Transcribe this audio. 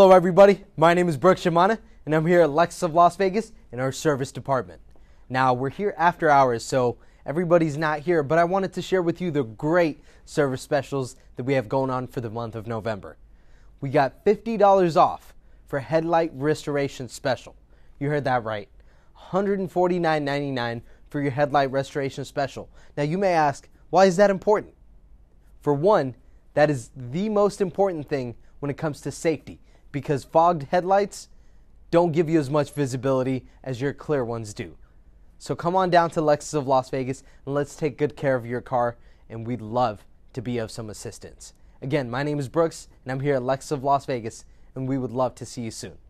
Hello everybody, my name is Brooke Shimana and I'm here at Lexus of Las Vegas in our service department. Now we're here after hours so everybody's not here but I wanted to share with you the great service specials that we have going on for the month of November. We got $50 off for headlight restoration special. You heard that right. $149.99 for your headlight restoration special. Now you may ask, why is that important? For one, that is the most important thing when it comes to safety because fogged headlights don't give you as much visibility as your clear ones do. So come on down to Lexus of Las Vegas and let's take good care of your car, and we'd love to be of some assistance. Again, my name is Brooks, and I'm here at Lexus of Las Vegas, and we would love to see you soon.